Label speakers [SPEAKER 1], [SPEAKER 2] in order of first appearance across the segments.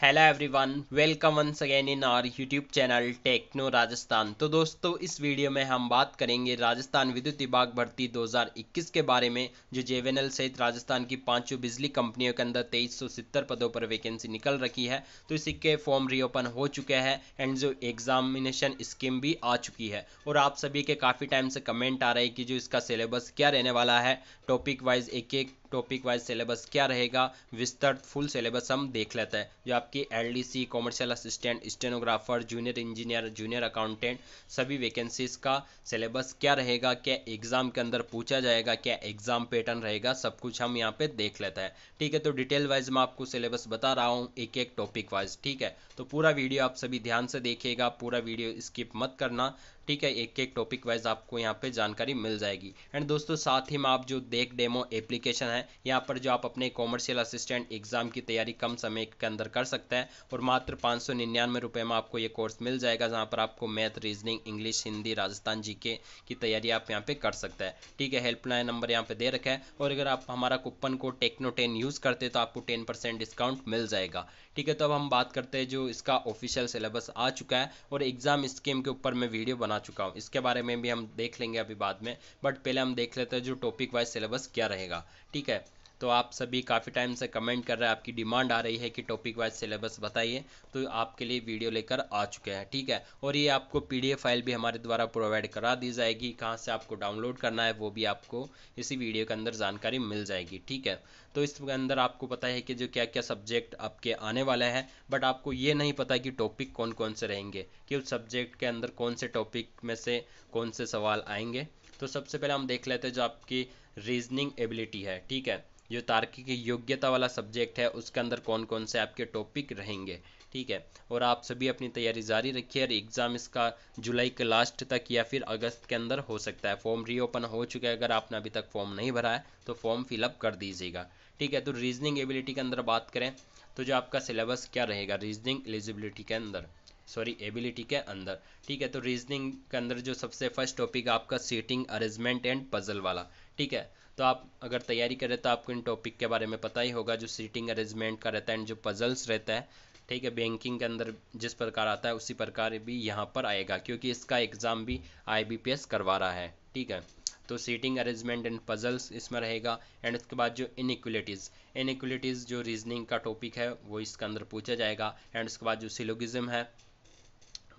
[SPEAKER 1] hello everyone welcome once again in our YouTube channel Techno Rajasthan तो दोस्तों इस video में हम बात करेंगे राजस्थान विद्युत विभाग भर्ती 2021 के बारे में जो जेवेनल सहित राजस्थान की पांचों बिजली कंपनियों के अंदर तेईस पदों पर वैकेंसी निकल रखी है तो इसी के फॉर्म रीओपन हो चुके हैं एंड जो एग्जामिनेशन स्कीम भी आ चुकी है और आप सभी के काफ़ी टाइम से कमेंट आ रहे हैं कि जो इसका सिलेबस क्या रहने वाला है टॉपिक वाइज एक एक टॉपिक वाइज सिलेबस क्या रहेगा विस्तृत फुल सिलेबस हम देख लेते हैं जो आपकी LDC commercial assistant stenographer junior engineer junior accountant सभी वैकेंसीज का सिलेबस क्या रहेगा क्या एग्ज़ाम के अंदर पूछा जाएगा क्या एग्ज़ाम पैटर्न रहेगा सब कुछ हम यहाँ पे देख लेते हैं ठीक है तो डिटेल वाइज मैं आपको सिलेबस बता रहा हूँ एक एक टॉपिक वाइज ठीक है तो पूरा वीडियो आप सभी ध्यान से देखिएगा पूरा वीडियो स्किप मत करना ठीक है एक एक टॉपिक वाइज आपको यहाँ पे जानकारी मिल जाएगी एंड दोस्तों साथ ही में आप जो देख डेमो एप्लीकेशन है यहाँ पर जो आप अपने कॉमर्शियल असिस्टेंट एग्जाम की तैयारी कम समय के अंदर कर सकते हैं और मात्र पाँच सौ निन्यानवे रुपये में आपको ये कोर्स मिल जाएगा जहाँ पर आपको math reasoning English Hindi Rajasthan ji की तैयारी आप यहाँ पे कर सकते हैं ठीक है हेल्पलाइन नंबर यहाँ पे दे रखा है और अगर आप हमारा कूपन को टेक्नो टेन यूज़ करते तो आपको टेन परसेंट डिस्काउंट मिल जाएगा ठीक है तो अब हम बात करते हैं जो इसका ऑफिशियल सिलेबस आ चुका है और एग्जाम स्कीम के ऊपर मैं वीडियो बना बना चुका हूँ इसके बारे में भी हम देख लेंगे अभी बाद में बट पहले हम देख लेते हैं जो टॉपिक वाइज सिलेबस क्या रहेगा ठीक है तो आप सभी काफ़ी टाइम से कमेंट कर रहे हैं आपकी डिमांड आ रही है कि टॉपिक वाइज सिलेबस बताइए तो आपके लिए वीडियो लेकर आ चुके हैं ठीक है और ये आपको पी फाइल भी हमारे द्वारा प्रोवाइड करा दी जाएगी कहाँ से आपको डाउनलोड करना है वो भी आपको इसी वीडियो के अंदर जानकारी मिल जाएगी ठीक है तो इसके अंदर आपको पता है कि जो क्या क्या सब्जेक्ट आपके आने वाले हैं बट आपको ये नहीं पता कि टॉपिक कौन कौन से रहेंगे कि उस सब्जेक्ट के अंदर कौन से टॉपिक में से कौन से सवाल आएंगे तो सबसे पहले हम देख लेते हैं जो आपकी रीजनिंग एबिलिटी है ठीक है जो तार्किक योग्यता वाला सब्जेक्ट है उसके अंदर कौन कौन से आपके टॉपिक रहेंगे ठीक है और आप सभी अपनी तैयारी जारी रखिए और एग्ज़ाम इसका जुलाई के लास्ट तक या फिर अगस्त के अंदर हो सकता है फॉर्म रीओपन हो चुका है अगर आपने अभी तक फॉर्म नहीं भरा है तो फॉर्म फिलअप कर दीजिएगा ठीक है तो रीजनिंग एबिलिटी के अंदर बात करें तो जो आपका सिलेबस क्या रहेगा रीजनिंग एलिजिबिलिटी के अंदर सॉरी एबिलिटी के अंदर ठीक है तो रीजनिंग के अंदर जो सबसे फर्स्ट टॉपिक आपका सीटिंग अरेंजमेंट एंड पजल वाला ठीक है तो आप अगर तैयारी करें तो आपको इन टॉपिक के बारे में पता ही होगा जो सीटिंग अरेंजमेंट का रहता है एंड जो पजल्स रहता है ठीक है बैंकिंग के अंदर जिस प्रकार आता है उसी प्रकार भी यहाँ पर आएगा क्योंकि इसका एग्ज़ाम भी आईबीपीएस करवा रहा है ठीक है तो सीटिंग अरेंजमेंट एंड पजल्स इसमें रहेगा एंड उसके बाद जो इनिक्वलिटीज़ इनिक्वलिटीज़ जो रीजनिंग का टॉपिक है वो इसके अंदर पूछा जाएगा एंड उसके बाद जो सिलोगिज़म है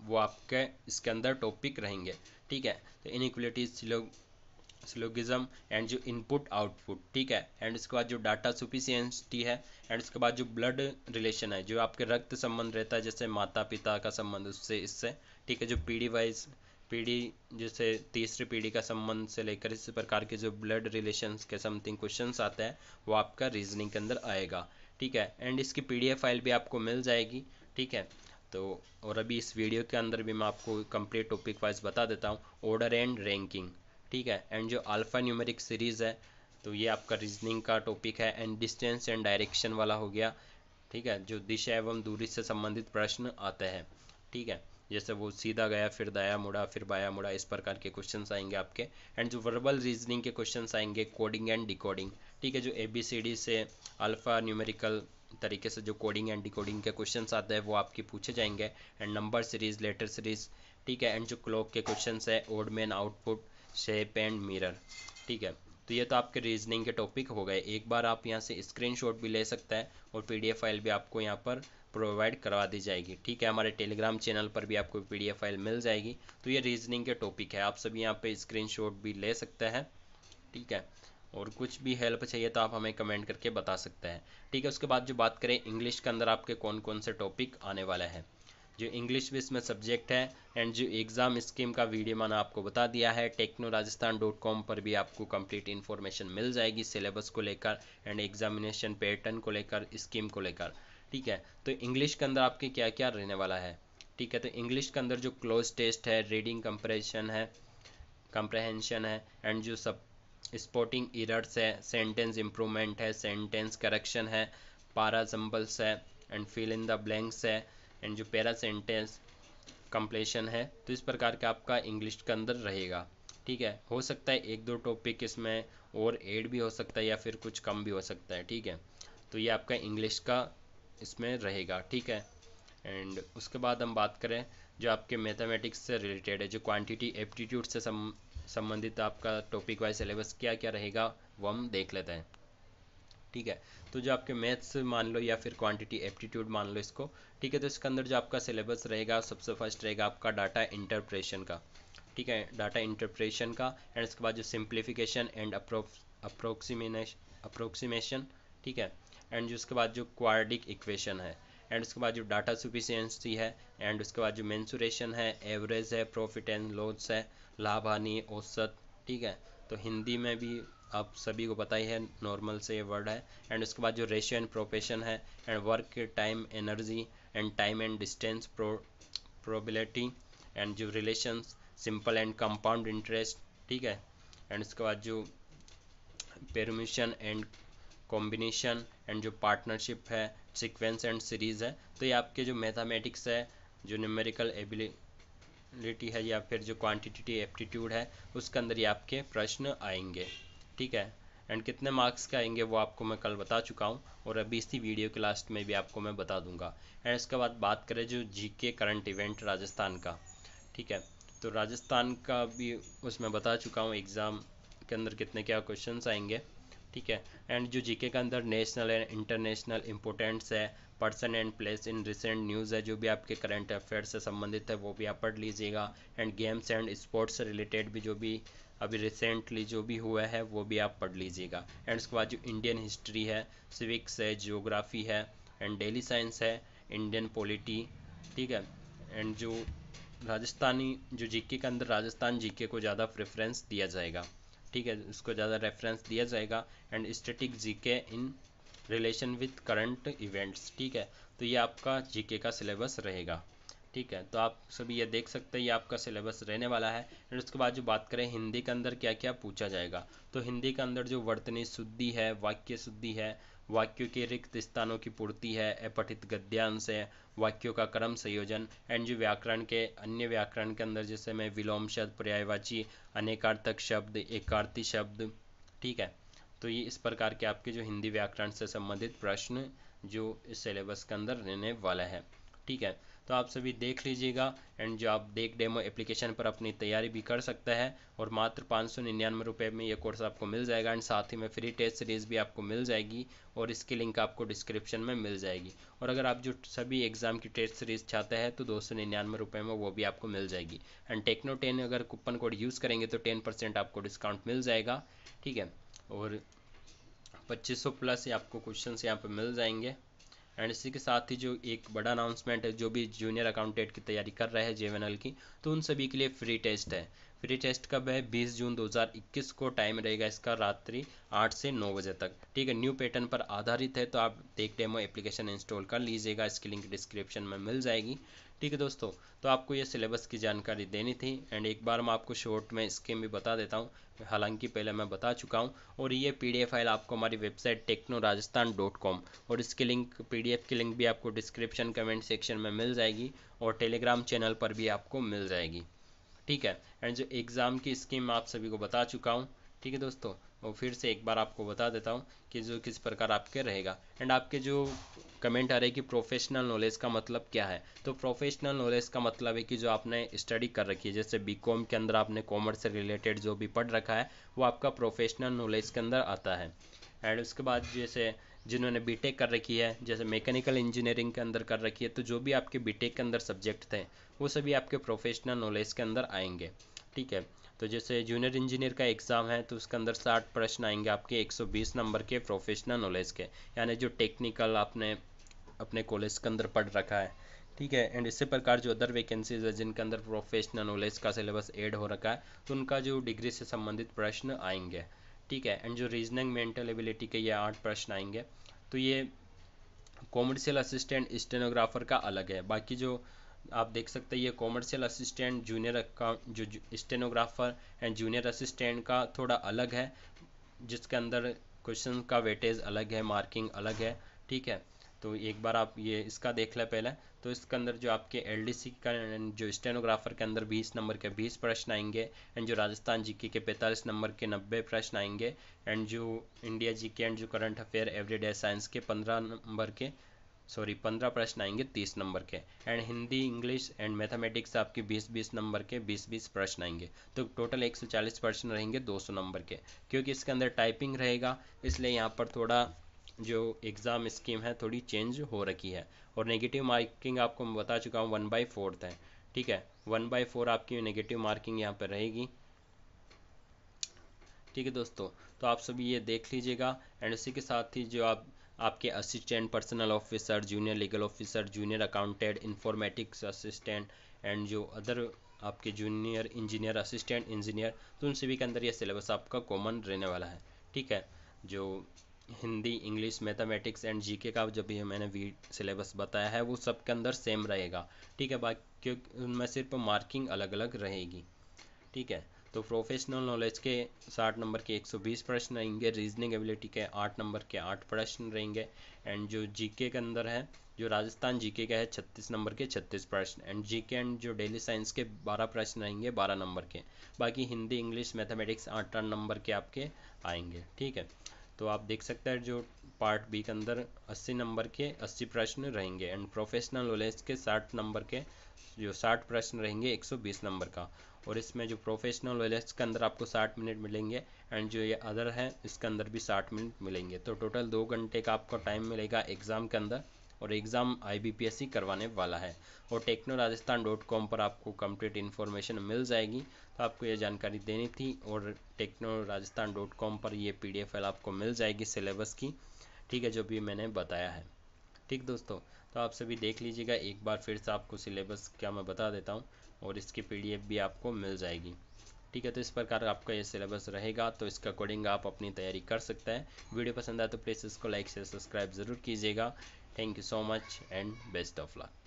[SPEAKER 1] वो आपके इसके अंदर टॉपिक रहेंगे ठीक है तो इनिक्वलिटीज़ स्लोगिज्म एंड जो इनपुट आउटपुट ठीक है एंड उसके बाद जो डाटा सुफिशियंसिटी है एंड उसके बाद जो ब्लड रिलेशन है जो आपके रक्त संबंध रहता है जैसे माता पिता का संबंध उससे इससे ठीक है जो पीढ़ी वाइज पीढ़ी जैसे तीसरी पीढ़ी का संबंध से लेकर इस प्रकार के जो ब्लड रिलेशन के समथिंग क्वेश्चन आते हैं वो आपका रीजनिंग के अंदर आएगा ठीक है एंड इसकी पी फाइल भी आपको मिल जाएगी ठीक है तो और अभी इस वीडियो के अंदर भी मैं आपको कंप्लीट टॉपिक वाइज बता देता हूँ ऑर्डर एंड रैंकिंग ठीक है एंड जो अल्फ़ा न्यूमेरिक सीरीज़ है तो ये आपका रीजनिंग का टॉपिक है एंड डिस्टेंस एंड डायरेक्शन वाला हो गया ठीक है जो दिशा एवं दूरी से संबंधित प्रश्न आते हैं ठीक है जैसे वो सीधा गया फिर दाया मुड़ा फिर बाया मुड़ा इस प्रकार के क्वेश्चन आएंगे आपके एंड जो वर्बल रीजनिंग के क्वेश्चन आएंगे कोडिंग एंड डिकोडिंग ठीक है जो ए बी सी डी से अल्फ़ा न्यूमेरिकल तरीके से जो कोडिंग एंड डिकोडिंग के क्वेश्चन आते हैं वो आपके पूछे जाएंगे and number series letter series ठीक है एंड जो क्लॉक के क्वेश्चन है odd man output shape and mirror ठीक है तो ये तो आपके रीजनिंग के टॉपिक हो गए एक बार आप यहाँ से स्क्रीनशॉट भी ले सकते हैं और पीडीएफ फाइल भी आपको यहाँ पर प्रोवाइड करवा दी जाएगी ठीक है हमारे टेलीग्राम चैनल पर भी आपको पीडीएफ फाइल मिल जाएगी तो ये रीजनिंग के टॉपिक है आप सभी यहाँ पे स्क्रीनशॉट भी ले सकते हैं ठीक है और कुछ भी हेल्प चाहिए तो आप हमें कमेंट करके बता सकते हैं ठीक है उसके बाद जो बात करें इंग्लिश के अंदर आपके कौन कौन से टॉपिक आने वाला है जो इंग्लिश भी इसमें सब्जेक्ट है एंड जो एग्ज़ाम स्कीम का वीडियो मैंने आपको बता दिया है टेक्नो राजस्थान डॉट कॉम पर भी आपको कंप्लीट इन्फॉर्मेशन मिल जाएगी सिलेबस को लेकर एंड एग्जामिनेशन पैटर्न को लेकर स्कीम को लेकर ठीक है तो इंग्लिश के अंदर आपके क्या क्या रहने वाला है ठीक है तो इंग्लिश के अंदर जो क्लोज टेस्ट है रीडिंग कंप्रेशन है कंप्रहेंशन है एंड जो सब स्पोर्टिंग इरर्स है सेंटेंस इम्प्रूवमेंट है सेंटेंस करेक्शन है पारा जम्बल्स है and fill in the blanks है एंड जो पैरा सेंटेंस कंप्लेशन है तो इस प्रकार का आपका इंग्लिश के अंदर रहेगा ठीक है हो सकता है एक दो टॉपिक इसमें और एड भी हो सकता है या फिर कुछ कम भी हो सकता है ठीक है तो ये आपका इंग्लिश का इसमें रहेगा ठीक है एंड उसके बाद हम बात करें जो आपके मैथमेटिक्स से रिलेटेड है जो क्वांटिटी एप्टीट्यूड से संबंधित आपका टॉपिक वाइज सिलेबस क्या क्या रहेगा वो हम देख लेते हैं ठीक है तो जो आपके मैथ्स मान लो या फिर क्वांटिटी एप्टीट्यूड मान लो इसको ठीक है तो इसके अंदर जो आपका सिलेबस रहेगा सबसे फर्स्ट रहेगा आपका डाटा इंटरप्रेशन का ठीक है डाटा इंटरप्रेशन का एंड इसके बाद जो सिंप्लीफिकेशन एंड अप्रोक्सीमेश अप्रोक्सीमेशन ठीक है एंड उसके बाद जो क्वारडिक इक्वेशन है एंड उसके बाद जो डाटा सुफिशियंसी है एंड उसके बाद जो मैंसुरेशन है एवरेज है प्रॉफिट एंड लॉस है लाभ हानि औसत ठीक है तो हिंदी में भी आप सभी को पता ही है नॉर्मल से ये वर्ड है एंड उसके बाद जो रेशियो एंड प्रोफेशन है and work time energy and time and distance pro probability and जो relation simple and compound interest ठीक है एंड उसके बाद जो पेरमिशन एंड कॉम्बिनेशन एंड जो पार्टनरशिप है सिक्वेंस एंड सीरीज़ है तो ये आपके जो मैथामेटिक्स है जो न्यूमेरिकल एबिलिटी है या फिर जो क्वांटिटेटिव एप्टीट्यूड है उसके अंदर ये आपके प्रश्न आएंगे ठीक है एंड कितने मार्क्स के आएंगे वो आपको मैं कल बता चुका हूँ और अभी इसी वीडियो के लास्ट में भी आपको मैं बता दूंगा एंड इसके बाद बात करें जो जी के करंट इवेंट राजस्थान का ठीक है तो राजस्थान का भी उसमें बता चुका हूँ एग्ज़ाम के अंदर कितने क्या क्वेश्चन आएंगे ठीक है एंड जो जीके के अंदर नेशनल एंड इंटरनेशनल इंपोर्टेंट्स है person and place in recent news है जो भी आपके करंट अफेयर से संबंधित है वो भी आप पढ़ लीजिएगा एंड गेम्स एंड स्पोर्ट्स से रिलेटेड भी जो भी अभी रिसेंटली जो भी हुआ है वो भी आप पढ़ लीजिएगा एंड उसके बाद जो इंडियन हिस्ट्री है सिविक्स है जियोग्राफी है एंड डेली साइंस है इंडियन पॉलिटी ठीक है एंड जो राजस्थानी जो जीके के अंदर राजस्थान जीके को ज़्यादा प्रेफरेंस दिया जाएगा ठीक है उसको ज़्यादा रेफरेंस दिया जाएगा and static GK in relation with current events ठीक है तो ये आपका जीके का सिलेबस रहेगा ठीक है तो आप सभी ये देख सकते हैं ये आपका सिलेबस रहने वाला है और उसके बाद जो बात करें हिंदी के अंदर क्या क्या पूछा जाएगा तो हिंदी के अंदर जो वर्तनी शुद्धि है वाक्य शुद्धि है वाक्यों के रिक्त स्थानों की पूर्ति है अपठित गद्यांश है वाक्यों का क्रम संयोजन एंड जो व्याकरण के अन्य व्याकरण के अंदर जैसे में विलोम शब्द पर्यायवाची अनेकार्थक शब्द एकार्थी शब्द ठीक है तो ये इस प्रकार के आपके जो हिंदी व्याकरण से संबंधित प्रश्न जो इस सिलेबस के अंदर रहने वाला है ठीक है तो आप सभी देख लीजिएगा एंड जो आप देख डेमो एप्लीकेशन पर अपनी तैयारी भी कर सकते हैं और मात्र पाँच सौ निन्यानवे रुपये में ये कोर्स आपको मिल जाएगा एंड साथ ही में फ्री टेस्ट सीरीज़ भी आपको मिल जाएगी और इसकी लिंक आपको डिस्क्रिप्शन में मिल जाएगी और अगर आप जो सभी एग्ज़ाम की टेस्ट सीरीज़ चाहते हैं तो दो सौ निन्यानवे रुपये में वो भी आपको मिल जाएगी एंड टेक्नो टेन अगर कूपन कोड यूज़ करेंगे तो टेन परसेंट आपको डिस्काउंट मिल जाएगा ठीक है और 2500 प्लस आपको क्वेश्चन यहाँ पर मिल जाएंगे एंड इसी के साथ ही जो एक बड़ा अनाउंसमेंट है जो भी जूनियर अकाउंटेंट की तैयारी कर रहे हैं जे की तो उन सभी के लिए फ्री टेस्ट है फ्री टेस्ट कब है 20 जून 2021 को टाइम रहेगा इसका रात्रि 8 से 9 बजे तक ठीक है न्यू पैटर्न पर आधारित है तो आप देख डेमो एप्लीकेशन इंस्टॉल कर लीजिएगा इसकी लिंक डिस्क्रिप्शन में मिल जाएगी ठीक है दोस्तों तो आपको ये सिलेबस की जानकारी देनी थी एंड एक बार मैं आपको शॉर्ट में स्कीम भी बता देता हूँ हालांकि पहले मैं बता चुका हूँ और ये पीडीएफ फाइल आपको हमारी website Techno Rajasthan dot com और इसकी लिंक पीडीएफ की लिंक भी आपको डिस्क्रिप्शन कमेंट सेक्शन में मिल जाएगी और टेलीग्राम चैनल पर भी आपको मिल जाएगी ठीक है एंड जो एग्ज़ाम की स्कीम आप सभी को बता चुका हूँ ठीक है दोस्तों और फिर से एक बार आपको बता देता हूँ कि जो किस प्रकार आपके रहेगा एंड आपके जो कमेंट आ रहे कि प्रोफेशनल नॉलेज का मतलब क्या है तो प्रोफेशनल नॉलेज का मतलब है कि जो आपने स्टडी कर रखी है जैसे बीकॉम के अंदर आपने कॉमर्स से रिलेटेड जो भी पढ़ रखा है वो आपका प्रोफेशनल नॉलेज के अंदर आता है एंड उसके बाद जैसे जिन्होंने बीटेक कर रखी है जैसे मैकेनिकल इंजीनियरिंग के अंदर कर रखी है तो जो भी आपके बीटेक के अंदर सब्जेक्ट थे वो सभी आपके प्रोफेशनल नॉलेज के अंदर आएंगे ठीक है तो जैसे जूनियर इंजीनियर का एग्ज़ाम है तो उसके अंदर साठ प्रश्न आएंगे आपके 120 नंबर के प्रोफेशनल नॉलेज के यानी जो टेक्निकल आपने अपने कॉलेज के अंदर पढ़ रखा है ठीक है एंड इसी प्रकार जो अदर वैकेंसीज है जिनके अंदर प्रोफेशनल नॉलेज का सिलेबस एड हो रखा है तो उनका जो डिग्री से संबंधित प्रश्न आएंगे ठीक है एंड जो रीजनिंग मेंटल एबिलिटी के ये आठ प्रश्न आएंगे तो ये कॉमर्शियल असिस्टेंट स्टेनोग्राफर का अलग है बाकी जो आप देख सकते हैं ये कॉमर्शियल असिस्टेंट जूनियर का जो स्टेनोग्राफर एंड जूनियर असिस्टेंट का थोड़ा अलग है जिसके अंदर क्वेश्चन का वेटेज अलग है मार्किंग अलग है ठीक है तो एक बार आप ये इसका देख लें पहले तो इसके अंदर जो आपके एलडीसी का जो स्टेनोग्राफर के अंदर 20 नंबर के 20 प्रश्न आएंगे एंड जो राजस्थान जीके के 45 नंबर के 90 प्रश्न आएंगे एंड जो इंडिया जीके एंड जो करंट अफेयर एवरीडे साइंस के 15 नंबर के सॉरी पंद्रह प्रश्न आएंगे तीस नंबर के and Hindi English and mathematics आपके बीस बीस नंबर के बीस बीस प्रश्न आएंगे तो टोटल एक सौ चालीस प्रश्न रहेंगे दो सौ नंबर के क्योंकि इसके अंदर टाइपिंग रहेगा इसलिए यहाँ पर थोड़ा जो एग्ज़ाम स्कीम है थोड़ी चेंज हो रखी है और नेगेटिव मार्किंग आपको मैं बता चुका हूँ वन बाई फोर्थ है ठीक है वन बाई फोर आपकी नेगेटिव मार्किंग यहाँ पर रहेगी ठीक है दोस्तों तो आप सभी ये देख लीजिएगा एंड उसी के साथ ही जो आप आपके assistant personal officer junior legal officer junior accountant informatics assistant and जो अदर आपके जूनियर इंजीनियर असिस्टेंट इंजीनियर तो उन सभी के अंदर यह सिलेबस आपका कॉमन रहने वाला है ठीक है जो Hindi English mathematics and GK का जब भी मैंने वी सिलेबस बताया है वो सब के अंदर सेम रहेगा ठीक है बाकी उनमें सिर्फ मार्किंग अलग अलग रहेगी ठीक है तो प्रोफेशनल नॉलेज के साठ नंबर के 120 प्रश्न रहेंगे रीजनिंग एबिलिटी के आठ नंबर के आठ प्रश्न रहेंगे एंड जो जीके के अंदर है जो राजस्थान जीके का है छत्तीस नंबर के छत्तीस प्रश्न एंड जीके एंड जो डेली साइंस के बारह प्रश्न रहेंगे बारह नंबर के बाकी हिंदी इंग्लिश मैथमेटिक्स आठ आठ नंबर के आपके आएंगे ठीक है तो आप देख सकते हैं जो पार्ट बी के अंदर 80 नंबर के 80 प्रश्न रहेंगे एंड प्रोफेशनल नॉलेज के 60 नंबर के जो 60 प्रश्न रहेंगे 120 नंबर का और इसमें जो प्रोफेशनल नॉलेज के अंदर आपको 60 मिनट मिलेंगे एंड जो ये अदर है इसके अंदर भी 60 मिनट मिलेंगे तो टोटल दो घंटे का आपको टाइम मिलेगा एग्ज़ाम के अंदर और एग्ज़ाम आई करवाने वाला है और टेक्नो राजस्थान डॉट कॉम पर आपको कंप्लीट इन्फॉर्मेशन मिल जाएगी आपको ये जानकारी देनी थी और टेक्नो राजस्थान डॉट कॉम पर ये पी डी एफ फाइल आपको मिल जाएगी सिलेबस की ठीक है जो भी मैंने बताया है ठीक दोस्तों तो आप सभी देख लीजिएगा एक बार फिर से आपको सिलेबस क्या मैं बता देता हूँ और इसकी पी भी आपको मिल जाएगी ठीक है तो इस प्रकार आपका ये सिलेबस रहेगा तो इसके अकॉर्डिंग आप अपनी तैयारी कर सकते हैं वीडियो पसंद आए तो प्लीज़ इसको लाइक से सब्सक्राइब ज़रूर कीजिएगा thank you so much and best of luck